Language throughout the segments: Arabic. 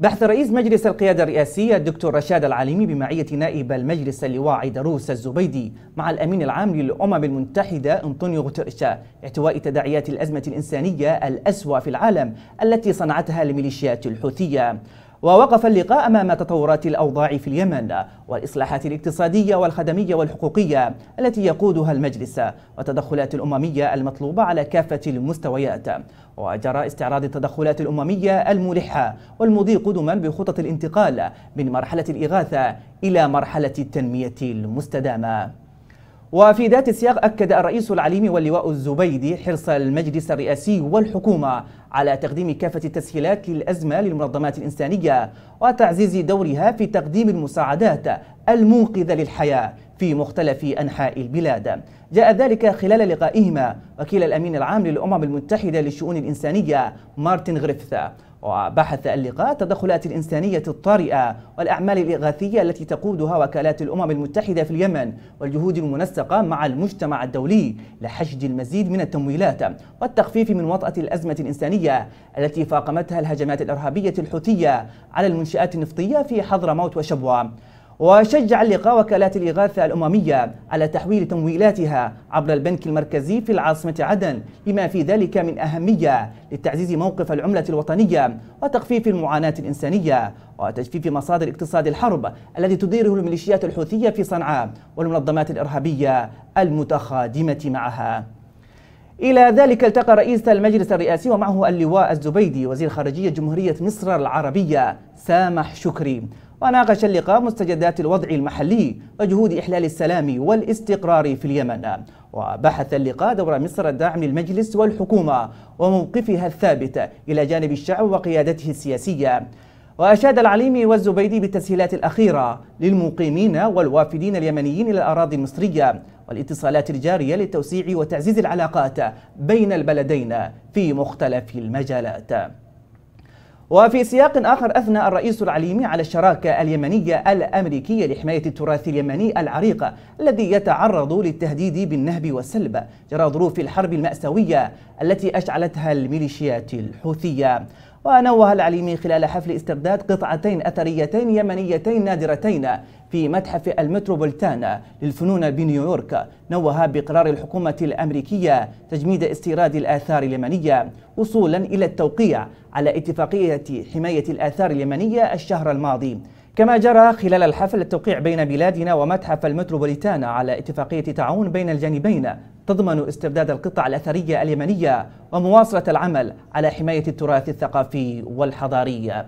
بحث رئيس مجلس القيادة الرئاسية الدكتور رشاد العالمي بمعية نائب المجلس اللواء دروس الزبيدي مع الأمين العام للأمم المتحدة أنطونيو غوتيرشا احتواء تداعيات الأزمة الإنسانية الأسوأ في العالم التي صنعتها الميليشيات الحوثية ووقف اللقاء أمام تطورات الأوضاع في اليمن والإصلاحات الاقتصادية والخدمية والحقوقية التي يقودها المجلس والتدخلات الأممية المطلوبة على كافة المستويات وجرى استعراض التدخلات الأممية الملحة والمضي قدما بخطط الانتقال من مرحلة الإغاثة إلى مرحلة التنمية المستدامة وفي ذات السياق أكد الرئيس العليمي واللواء الزبيدي حرص المجلس الرئاسي والحكومة على تقديم كافة التسهيلات للأزمة للمنظمات الإنسانية وتعزيز دورها في تقديم المساعدات المنقذة للحياة في مختلف أنحاء البلاد جاء ذلك خلال لقائهما وكيل الأمين العام للأمم المتحدة للشؤون الإنسانية مارتن غريفثا وبحث اللقاء التدخلات الإنسانية الطارئة والأعمال الإغاثية التي تقودها وكالات الأمم المتحدة في اليمن والجهود المنسقة مع المجتمع الدولي لحشد المزيد من التمويلات والتخفيف من وطأة الأزمة الإنسانية التي فاقمتها الهجمات الإرهابية الحوثية على المنشآت النفطية في حضرموت وشبوة وشجع اللقاء وكالات الإغاثة الأممية على تحويل تمويلاتها عبر البنك المركزي في العاصمة عدن لما في ذلك من أهمية لتعزيز موقف العملة الوطنية وتخفيف المعاناة الإنسانية وتجفيف مصادر اقتصاد الحرب الذي تديره الميليشيات الحوثية في صنعاء والمنظمات الإرهابية المتخادمة معها إلى ذلك التقى رئيس المجلس الرئاسي ومعه اللواء الزبيدي وزير خارجية جمهورية مصر العربية سامح شكري وناقش اللقاء مستجدات الوضع المحلي وجهود إحلال السلام والاستقرار في اليمن وبحث اللقاء دور مصر الداعم للمجلس والحكومة وموقفها الثابت إلى جانب الشعب وقيادته السياسية وأشاد العليمي والزبيدي بالتسهيلات الأخيرة للمقيمين والوافدين اليمنيين إلى الأراضي المصرية والاتصالات الجارية للتوسيع وتعزيز العلاقات بين البلدين في مختلف المجالات وفي سياق آخر أثنى الرئيس العليمي على الشراكة اليمنية الأمريكية لحماية التراث اليمني العريق الذي يتعرض للتهديد بالنهب والسلب جراء ظروف الحرب المأساوية التي أشعلتها الميليشيات الحوثية ونوه العليمي خلال حفل استرداد قطعتين أثريتين يمنيتين نادرتين في متحف المتروبولتان للفنون بنيويورك نوه بقرار الحكومة الأمريكية تجميد استيراد الآثار اليمنية وصولا إلى التوقيع على اتفاقية حماية الآثار اليمنية الشهر الماضي كما جرى خلال الحفل التوقيع بين بلادنا ومتحف المتروبوليتان على اتفاقية تعاون بين الجانبين تضمن استرداد القطع الأثرية اليمنية ومواصلة العمل على حماية التراث الثقافي والحضاري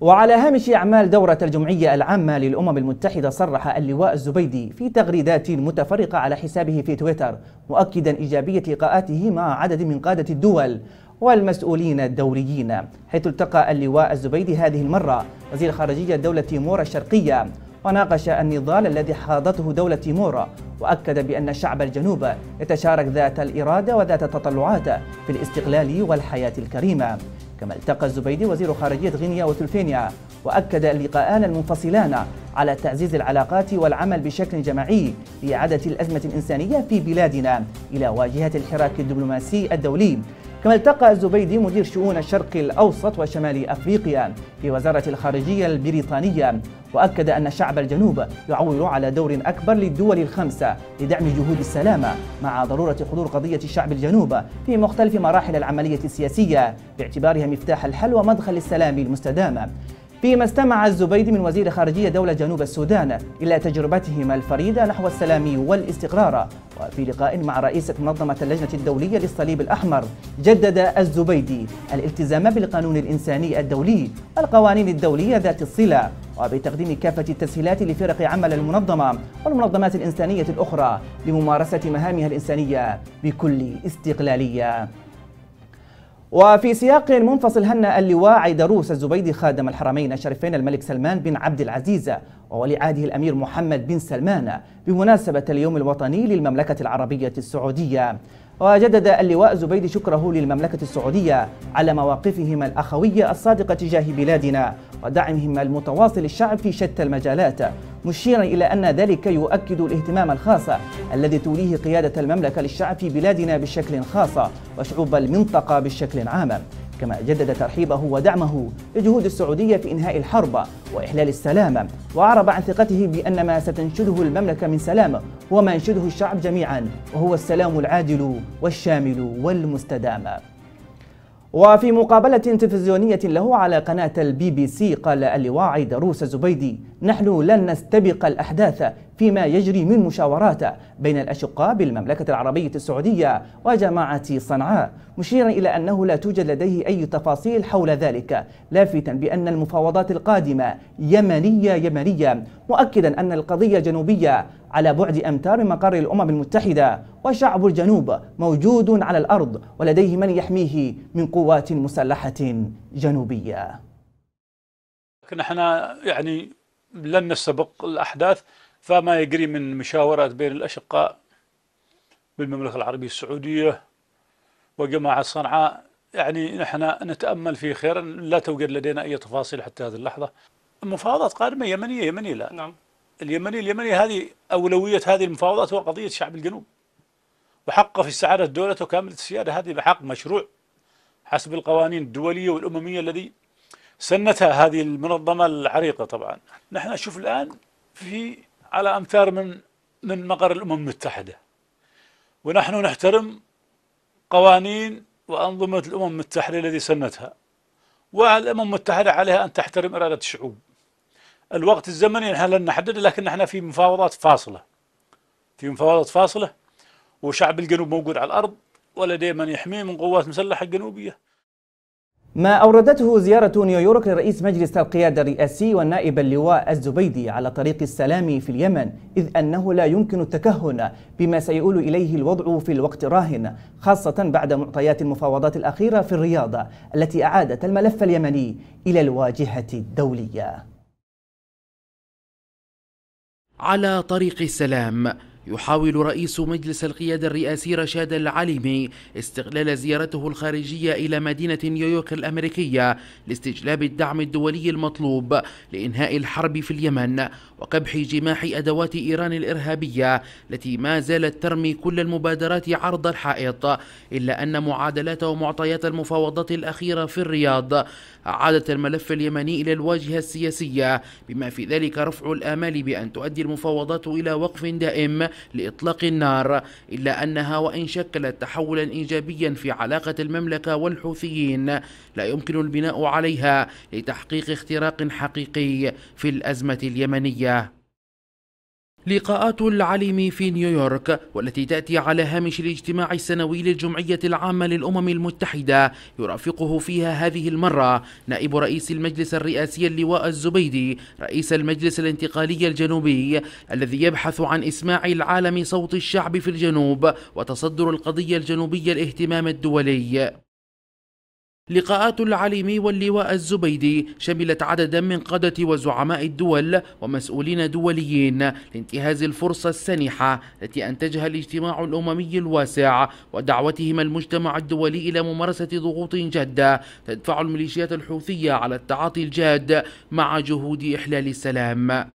وعلى هامش أعمال دورة الجمعية العامة للأمم المتحدة صرح اللواء الزبيدي في تغريدات متفرقة على حسابه في تويتر مؤكدا إيجابية لقاءاته مع عدد من قادة الدول والمسؤولين الدوليين حيث التقى اللواء الزبيدي هذه المرة وزير خارجية دولة تيمور الشرقية وناقش النضال الذي حاضته دولة تيمور وأكد بأن شعب الجنوب يتشارك ذات الإرادة وذات التطلعات في الاستقلال والحياة الكريمة كما التقى الزبيدي وزير خارجية غينيا وتلفينيا وأكد اللقاءان المنفصلان على تعزيز العلاقات والعمل بشكل جماعي لإعادة الأزمة الإنسانية في بلادنا إلى واجهة الحراك الدبلوماسي الدولي كما التقى الزبيدي مدير شؤون الشرق الأوسط وشمال أفريقيا في وزارة الخارجية البريطانية وأكد أن شعب الجنوب يعول على دور أكبر للدول الخمسة لدعم جهود السلامه مع ضرورة حضور قضية شعب الجنوب في مختلف مراحل العملية السياسية باعتبارها مفتاح الحل ومدخل السلام المستدام فيما استمع الزبيدي من وزير خارجية دولة جنوب السودان إلى تجربتهما الفريدة نحو السلام والاستقرار وفي لقاء مع رئيسة منظمة اللجنة الدولية للصليب الأحمر جدد الزبيدي الالتزام بالقانون الإنساني الدولي والقوانين الدولية ذات الصلة وبتقديم كافة التسهيلات لفرق عمل المنظمة والمنظمات الإنسانية الأخرى لممارسة مهامها الإنسانية بكل استقلالية وفي سياق منفصل هنأ اللواء عيدروس الزبيدي خادم الحرمين الشريفين الملك سلمان بن عبد العزيز وولي عهده الأمير محمد بن سلمان بمناسبة اليوم الوطني للمملكة العربية السعودية وجدد اللواء زبيدي شكره للمملكة السعودية على مواقفهم الأخوية الصادقة تجاه بلادنا ودعمهم المتواصل الشعب في شتى المجالات مشيرا إلى أن ذلك يؤكد الاهتمام الخاص الذي توليه قيادة المملكة للشعب في بلادنا بشكل خاص وشعوب المنطقة بشكل عام كما جدد ترحيبه ودعمه لجهود السعودية في إنهاء الحرب وإحلال السلام وأعرب عن ثقته بأن ما ستنشده المملكة من سلام هو ما ينشده الشعب جميعا وهو السلام العادل والشامل والمستدام وفي مقابلة تلفزيونية له على قناة البي بي سي قال اللواء دروس الزبيدي نحن لن نستبق الأحداث فيما يجري من مشاورات بين الأشقاء بالمملكة العربية السعودية وجماعة صنعاء مشيرا إلى أنه لا توجد لديه أي تفاصيل حول ذلك لافتا بأن المفاوضات القادمة يمنية يمنية مؤكدا أن القضية جنوبية على بعد أمتار من مقر الأمم المتحدة وشعب الجنوب موجود على الأرض ولديه من يحميه من قوات مسلحة جنوبية لكن احنا يعني لن نستبق الأحداث فما يجري من مشاورات بين الأشقاء بالمملكة العربية السعودية وجماعة صنعاء يعني نحن نتأمل فيه خيرا لا توجد لدينا أي تفاصيل حتى هذه اللحظة المفاوضات قادمة يمنية يمنية لا نعم اليمني اليمني هذه أولوية هذه المفاوضات هو قضية شعب الجنوب وحقه في استعادة دولته كاملة السيادة هذه بحق مشروع حسب القوانين الدولية والأممية الذي سنتها هذه المنظمة العريقة طبعا نحن نشوف الآن في على أمتار من من مقر الأمم المتحدة ونحن نحترم قوانين وأنظمة الأمم المتحدة الذي سنتها والأمم المتحدة عليها أن تحترم إرادة الشعوب الوقت الزمني احنا لن نحدده لكن احنا في مفاوضات فاصلة في مفاوضات فاصلة وشعب الجنوب موجود على الأرض ولديه من يحميه من قوات مسلحة جنوبية ما أوردته زيارة نيويورك لرئيس مجلس القيادة الرئاسي والنائب اللواء الزبيدي على طريق السلام في اليمن إذ أنه لا يمكن التكهن بما سيؤول إليه الوضع في الوقت الراهن خاصة بعد معطيات المفاوضات الأخيرة في الرياض التي أعادت الملف اليمني إلى الواجهة الدولية على طريق السلام يحاول رئيس مجلس القيادة الرئاسي رشاد العلمي استغلال زيارته الخارجية إلى مدينة نيويورك الأمريكية لاستجلاب الدعم الدولي المطلوب لإنهاء الحرب في اليمن وكبح جماح أدوات إيران الإرهابية التي ما زالت ترمي كل المبادرات عرض الحائط إلا أن معادلات ومعطيات المفاوضات الأخيرة في الرياض أعادت الملف اليمني إلى الواجهة السياسية بما في ذلك رفع الآمال بأن تؤدي المفاوضات إلى وقف دائم لإطلاق النار إلا أنها وإن شكلت تحولا إيجابيا في علاقة المملكة والحوثيين لا يمكن البناء عليها لتحقيق اختراق حقيقي في الأزمة اليمنية لقاءات العلم في نيويورك والتي تأتي على هامش الاجتماع السنوي للجمعية العامة للأمم المتحدة يرافقه فيها هذه المرة نائب رئيس المجلس الرئاسي اللواء الزبيدي رئيس المجلس الانتقالي الجنوبي الذي يبحث عن إسماع العالم صوت الشعب في الجنوب وتصدر القضية الجنوبية الاهتمام الدولي لقاءات العليمي واللواء الزبيدي شملت عددا من قادة وزعماء الدول ومسؤولين دوليين لانتهاز الفرصة السانحة التي أنتجها الاجتماع الأممي الواسع ودعوتهم المجتمع الدولي إلى ممارسة ضغوط جادة تدفع الميليشيات الحوثية على التعاطي الجاد مع جهود إحلال السلام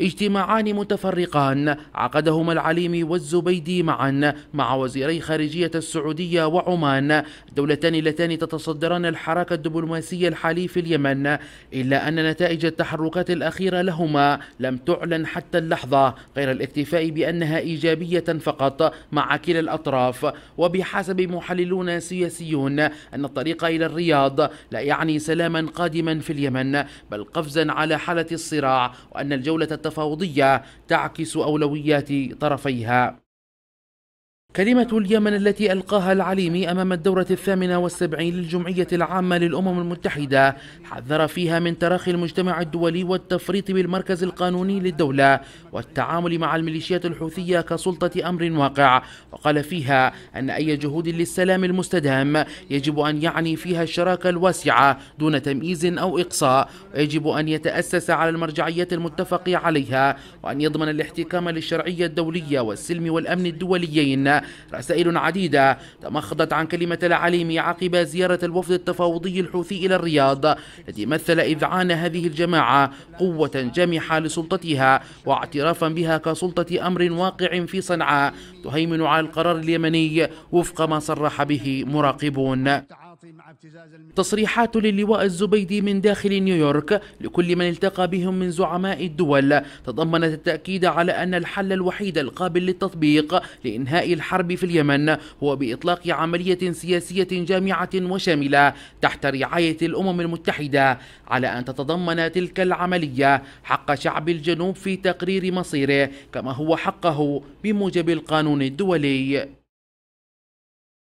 اجتماعان متفرقان عقدهما العليم والزبيدي معا مع وزيري خارجية السعودية وعمان دولتان اللتان تتصدران الحراك الدبلوماسي الحالي في اليمن إلا أن نتائج التحركات الأخيرة لهما لم تعلن حتى اللحظة غير الاكتفاء بأنها إيجابية فقط مع كلا الأطراف وبحسب محللون سياسيون أن الطريق إلى الرياض لا يعني سلاما قادما في اليمن بل قفزا على حالة الصراع وأن الجولة التفاوضية تعكس أولويات طرفيها كلمة اليمن التي ألقاها العليمي أمام الدورة الثامنة والسبعين للجمعية العامة للأمم المتحدة حذر فيها من تراخي المجتمع الدولي والتفريط بالمركز القانوني للدولة والتعامل مع الميليشيات الحوثية كسلطة أمر واقع وقال فيها أن أي جهود للسلام المستدام يجب أن يعني فيها الشراكة الواسعة دون تمييز أو إقصاء ويجب أن يتأسس على المرجعيات المتفق عليها وأن يضمن الاحتكام للشرعية الدولية والسلم والأمن الدوليين رسائل عديدة تمخضت عن كلمة العليم عقب زيارة الوفد التفاوضي الحوثي إلى الرياض الذي مثل إذعان هذه الجماعة قوة جامحة لسلطتها واعترافا بها كسلطة أمر واقع في صنعاء تهيمن على القرار اليمني وفق ما صرح به مراقبون تصريحات للواء الزبيدي من داخل نيويورك لكل من التقى بهم من زعماء الدول تضمنت التأكيد على أن الحل الوحيد القابل للتطبيق لإنهاء الحرب في اليمن هو بإطلاق عملية سياسية جامعة وشاملة تحت رعاية الأمم المتحدة على أن تتضمن تلك العملية حق شعب الجنوب في تقرير مصيره كما هو حقه بموجب القانون الدولي